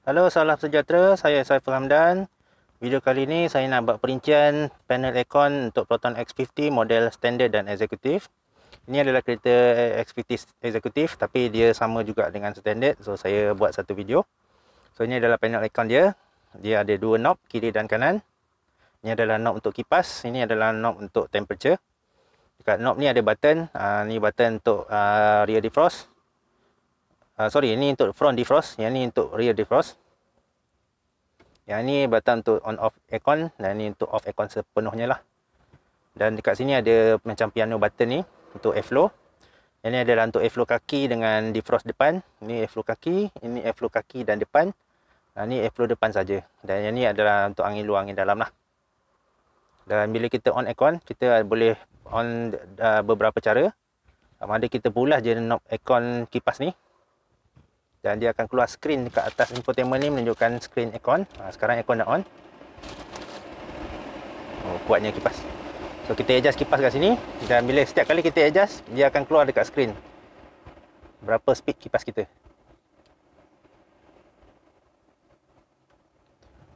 Hello, salam sejahtera. Saya Saiful Hamdan. Video kali ini saya nak buat perincian panel aircon untuk Proton X50 model standard dan eksekutif. Ini adalah kereta X50 eksekutif tapi dia sama juga dengan standard. So, saya buat satu video. So, ini adalah panel aircon dia. Dia ada dua knob, kiri dan kanan. Ini adalah knob untuk kipas. Ini adalah knob untuk temperature. Dekat knob ni ada button. Uh, ni button untuk uh, rear defrost. Ah, sorry, ini untuk front defrost. Yang ini untuk rear defrost. Yang ini button untuk on off aircon. Dan ini untuk off aircon sepenuhnya lah. Dan dekat sini ada macam piano button ni. Untuk airflow. Yang ini adalah untuk airflow kaki dengan defrost depan. Ini airflow kaki. Ini airflow kaki dan depan. Dan ah, ini airflow depan saja. Dan yang ini adalah untuk angin luar, angin dalam lah. Dan bila kita on aircon, kita boleh on uh, beberapa cara. Sama ada kita pula je knob aircon kipas ni dan dia akan keluar screen dekat atas infotainment ni menunjukkan screen aircon ha, sekarang aircon dah on oh, kuatnya kipas so kita adjust kipas kat sini dan bila setiap kali kita adjust dia akan keluar dekat screen berapa speed kipas kita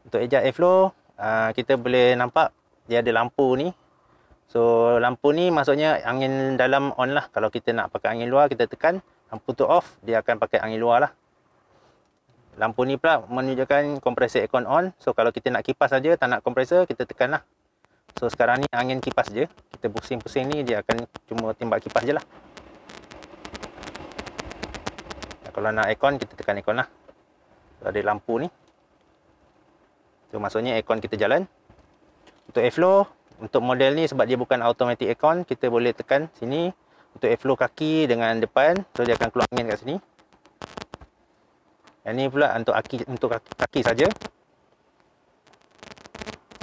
untuk adjust airflow ha, kita boleh nampak dia ada lampu ni so lampu ni maksudnya angin dalam on lah kalau kita nak pakai angin luar kita tekan lampu tu off, dia akan pakai angin luar lah. Lampu ni pula menunjukkan kompresor aircon on. So, kalau kita nak kipas saja, tak nak kompresor, kita tekan lah. So, sekarang ni angin kipas je. Kita pusing-pusing ni, dia akan cuma timbak kipas je lah. Kalau nak aircon, kita tekan aircon lah. So, ada lampu ni. So, maksudnya aircon kita jalan. Untuk airflow, untuk model ni sebab dia bukan automatic aircon, kita boleh tekan Sini untuk airflow kaki dengan depan so dia akan keluar angin kat sini yang ni pula untuk kaki untuk kaki, saja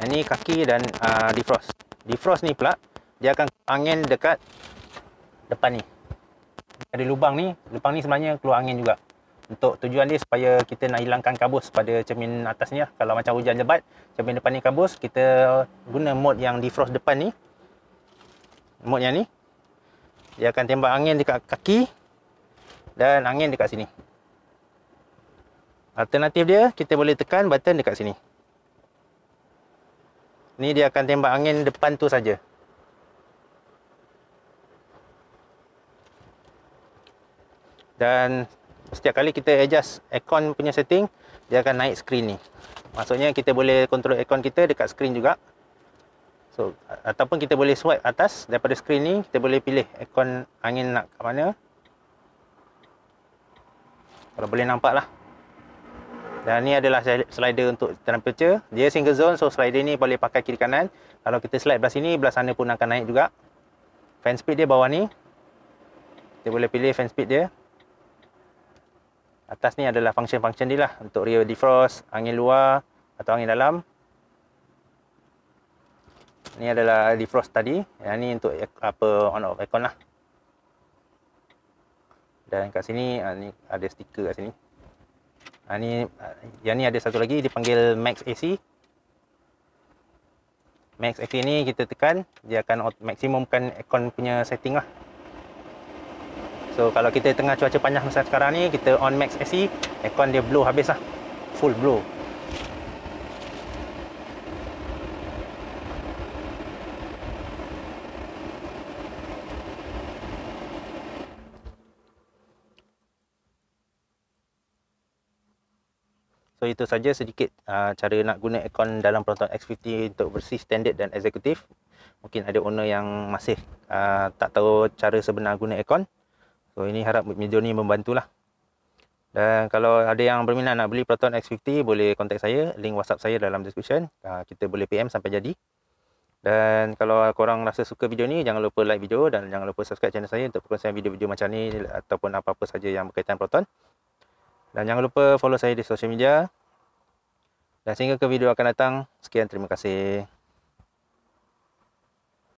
yang ni kaki dan uh, defrost defrost ni pula dia akan angin dekat depan ni ada lubang ni lubang ni sebenarnya keluar angin juga untuk tujuan dia supaya kita nak hilangkan kabus pada cermin atas ni lah. kalau macam hujan lebat cermin depan ni kabus kita guna mode yang defrost depan ni mode yang ni dia akan tembak angin dekat kaki dan angin dekat sini. Alternatif dia, kita boleh tekan button dekat sini. Ni dia akan tembak angin depan tu saja. Dan setiap kali kita adjust aircon punya setting, dia akan naik skrin ni. Maksudnya kita boleh kontrol aircon kita dekat skrin juga. So ataupun kita boleh swipe atas daripada skrin ni kita boleh pilih aircon angin nak kat mana. Kalau boleh nampak lah. Dan ni adalah slider untuk temperature. Dia single zone so slider ni boleh pakai kiri kanan. Kalau kita slide belah sini belah sana pun akan naik juga. Fan speed dia bawah ni. Kita boleh pilih fan speed dia. Atas ni adalah function-function dia lah untuk rear defrost, angin luar atau angin dalam. Ini adalah defrost tadi. Yang ni untuk apa on off aircon lah. Dan kat sini ah, ni ada stiker kat sini. Ah, ni ah, yang ni ada satu lagi dipanggil max AC. Max AC ni kita tekan dia akan maksimumkan aircon punya setting lah. So kalau kita tengah cuaca panas macam sekarang ni kita on max AC aircon dia blow habis lah. Full blow. So itu saja sedikit uh, cara nak guna aircon dalam Proton X50 untuk versi standard dan eksekutif. Mungkin ada owner yang masih uh, tak tahu cara sebenar guna aircon. So ini harap video ni membantulah. Dan kalau ada yang berminat nak beli Proton X50 boleh kontak saya. Link WhatsApp saya dalam description. Uh, kita boleh PM sampai jadi. Dan kalau korang rasa suka video ni, jangan lupa like video dan jangan lupa subscribe channel saya untuk perkongsian video-video macam ni ataupun apa-apa saja yang berkaitan Proton. Dan jangan lupa follow saya di social media. Dan sehingga ke video akan datang. Sekian terima kasih.